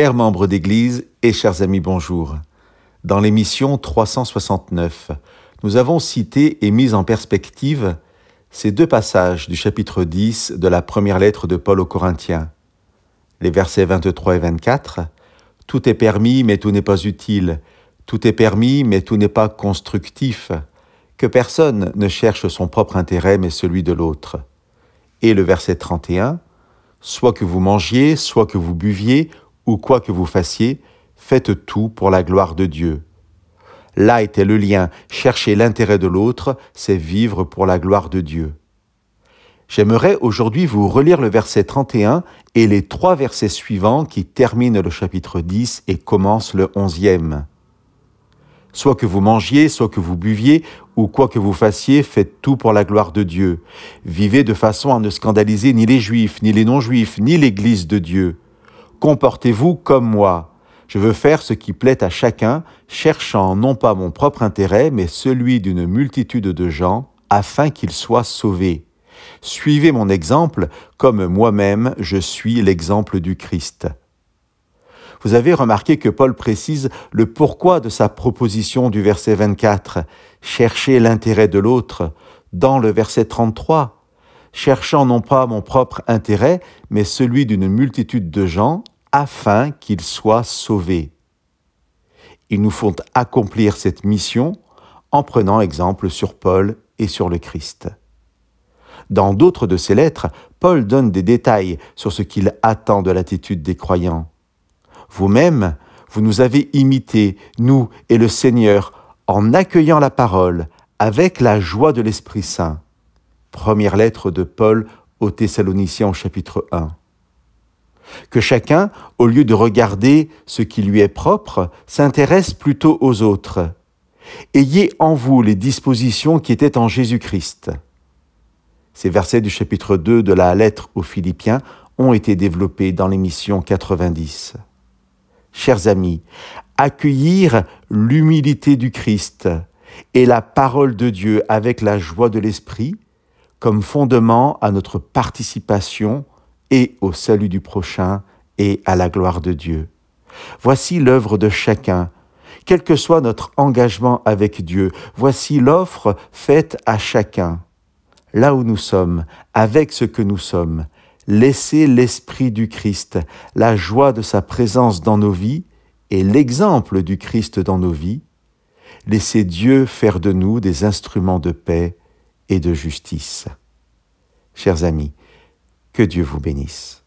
Chers membres d'Église et chers amis, bonjour. Dans l'émission 369, nous avons cité et mis en perspective ces deux passages du chapitre 10 de la première lettre de Paul aux Corinthiens. Les versets 23 et 24, Tout est permis mais tout n'est pas utile, tout est permis mais tout n'est pas constructif, que personne ne cherche son propre intérêt mais celui de l'autre. Et le verset 31, Soit que vous mangiez, soit que vous buviez, ou quoi que vous fassiez, faites tout pour la gloire de Dieu. Là était le lien, chercher l'intérêt de l'autre, c'est vivre pour la gloire de Dieu. J'aimerais aujourd'hui vous relire le verset 31 et les trois versets suivants qui terminent le chapitre 10 et commencent le 11e. Soit que vous mangiez, soit que vous buviez, ou quoi que vous fassiez, faites tout pour la gloire de Dieu. Vivez de façon à ne scandaliser ni les juifs, ni les non-juifs, ni l'Église de Dieu. Comportez-vous comme moi. Je veux faire ce qui plaît à chacun, cherchant non pas mon propre intérêt, mais celui d'une multitude de gens, afin qu'ils soient sauvés. Suivez mon exemple, comme moi-même je suis l'exemple du Christ. Vous avez remarqué que Paul précise le pourquoi de sa proposition du verset 24, chercher l'intérêt de l'autre, dans le verset 33, cherchant non pas mon propre intérêt, mais celui d'une multitude de gens, afin qu'ils soient sauvés. Ils nous font accomplir cette mission en prenant exemple sur Paul et sur le Christ. Dans d'autres de ses lettres, Paul donne des détails sur ce qu'il attend de l'attitude des croyants. Vous-même, vous nous avez imités, nous et le Seigneur, en accueillant la parole, avec la joie de l'Esprit Saint. Première lettre de Paul aux Thessaloniciens au chapitre 1. Que chacun, au lieu de regarder ce qui lui est propre, s'intéresse plutôt aux autres. Ayez en vous les dispositions qui étaient en Jésus-Christ. Ces versets du chapitre 2 de la lettre aux Philippiens ont été développés dans l'émission 90. Chers amis, accueillir l'humilité du Christ et la parole de Dieu avec la joie de l'esprit, comme fondement à notre participation et au salut du prochain et à la gloire de Dieu. Voici l'œuvre de chacun. Quel que soit notre engagement avec Dieu, voici l'offre faite à chacun. Là où nous sommes, avec ce que nous sommes, laissez l'Esprit du Christ, la joie de sa présence dans nos vies et l'exemple du Christ dans nos vies. Laissez Dieu faire de nous des instruments de paix et de justice. Chers amis, que Dieu vous bénisse.